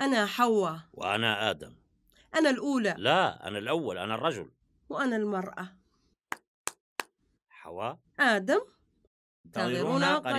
أنا حواء وأنا آدم أنا الأولى لا أنا الأول أنا الرجل وأنا المرأة حواء آدم انتظرونا قليلا